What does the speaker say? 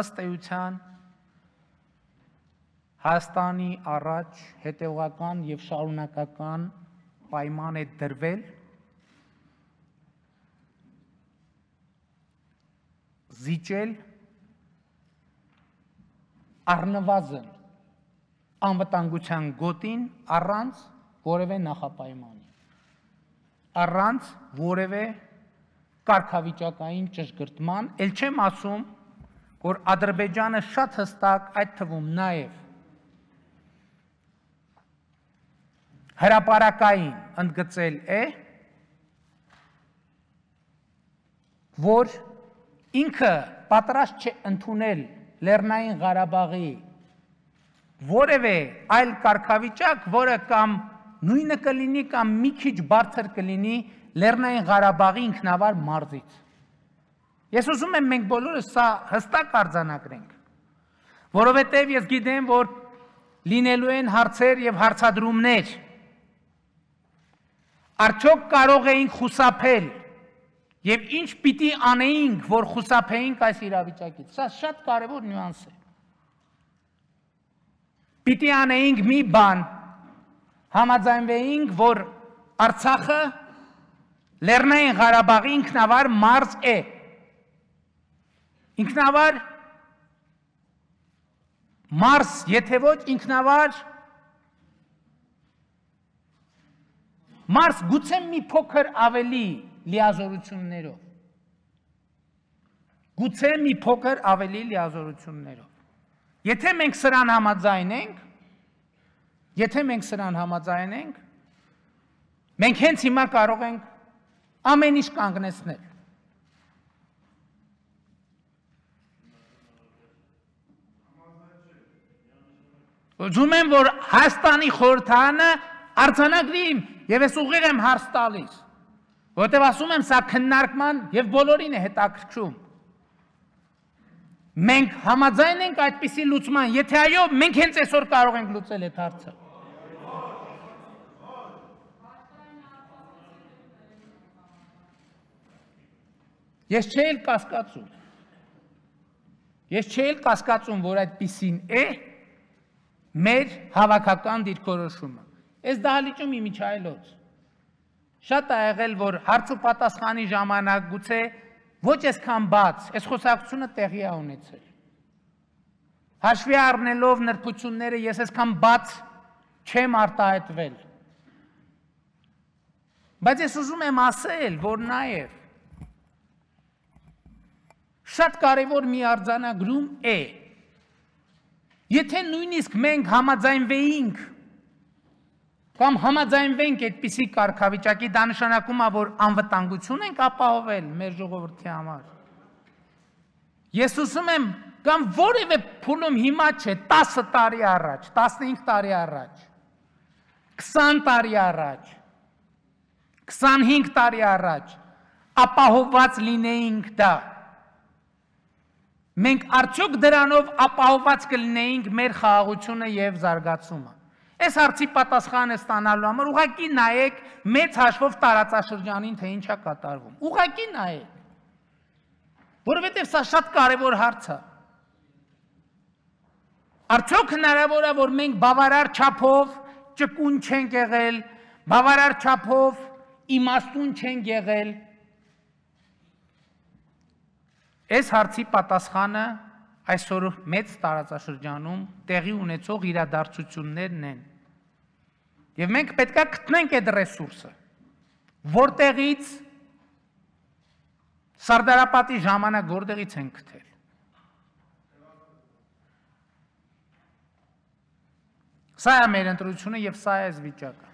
ըստ էության Հայաստանի առաջ հետևական եւ շարունակական պայման է դրվել զիջել առնվազն անվտանգության գոտին առանց որևէ նախապայմանի առանց որևէ կարգավիճակային ճշգրտման ել չեմ ասում որ Ադրբեջանը շատ հստակ այդ թվում նաև հրաապարակային ընդգծել է որ ինքը պատրաստ չէ ընդունել Լեռնային Ղարաբաղի որևէ այլ կարգավիճակ, որը կամ նույնը կլինի կամ մի քիչ բարձր կլինի Լեռնային Ղարաբաղի ինքնավար մարզից։ Ես ուզում եմ մենք բոլորը սա հստակ արձանագրենք, որովհետև ես գիտեմ, որ լինելու են հարցեր եւ հարցադրումներ։ Արդյոք կարող էինք խուսափել եւ ինչ պիտի անեինք, որ խուսափեինք այս իրավիճակից։ Սա շատ կարեւոր նյուանս է։ Պիտի անեինք մի բան, համաձայնվեինք, որ Արցախը Լեռնային Ղարաբաղի ինքնավար մարզ է։ Ինքնավար Մարս, եթե ոչ ինքնավար Մարս գուցե մի փոքր ավելի լիազորություններով։ Գուցե մի փոքր ավելի լիազորություններով։ Եթե մենք սրան համաձայնենք, եթե մենք սրան համաձայնենք, մենք հենց հիմա կարող ենք ամեն ինչ կանգնեցնել։ Ուզում եմ, որ Հայաստանի խորհրդանը արձանագրի իմ եւ ես ուղիղ եմ հարց տալիս։ Որտեւ ասում եմ, սա քննարկման եւ բոլորին է հետաքրքրում։ Մենք համաձայն ենք այդպիսի լուծման, եթե այո, մենք հենց այսօր կարող ենք լուծել այդ հարցը։ Ես չէի կասկածում։ Ես չէի կասկածում, որ այդպիսին է, մեր հավաքական դիրքորոշումը։ Այս դահլիճում ի միջայլոց։ Շատ է եղել, որ հարց ու պատասխանի ժամանակ գուցե ոչ այսքան բաց, այս խոսակցությունը տեղի է ունեցել։ Հաշվի առնելով նրբությունները ես այսքան բաց չեմ արտահայտվել։ Բայց ես ուզում եմ ասել, որ նաև շատ կարևոր մի արձանագրում է, Եթե նույնիսկ մենք համաձայնվեինք կամ համաձայնվենք այդպիսի կարգավիճակի, դա նշանակում է, որ անվտանգություն ենք ապահովել մեր ժողովրդի համար։ Ես ուսում եմ կամ որևէ փուլում հիմա չէ, 10 տարի առաջ, 15 տարի առաջ, 20 տարի առաջ, 25 տարի առաջ ապահովված լինեինք դա։ Մենք արդյոք դրանով ապահոված կլինեինք մեր խաղաղությունը եւ զարգացումը։ Այս հարցի պատասխանը ստանալու համար ուղղակի նայեք մեծ հաշվով տարածաշրջանին, թե ինչ է կատարվում։ Ուղղակի նայեք։ Որովհետեւ սա շատ կարեւոր հարց է։ Արդյոք հնարավոր է, որ մենք բավարար չափով ճկուն չենք եղել, բավարար չափով իմաստուն չենք եղել, Այս հարցի պատասխանը այսօր մեծ տարածաշրջանում տեղի ունեցող իրադարձություններն են։ Եվ մենք պետքա գտնենք այդ ռեսուրսը, որտեղից Սարդարապետի ժամանակ որտեղից են գտել։ Սա է մեր ընտրությունը եւ սա է այս վիճակը։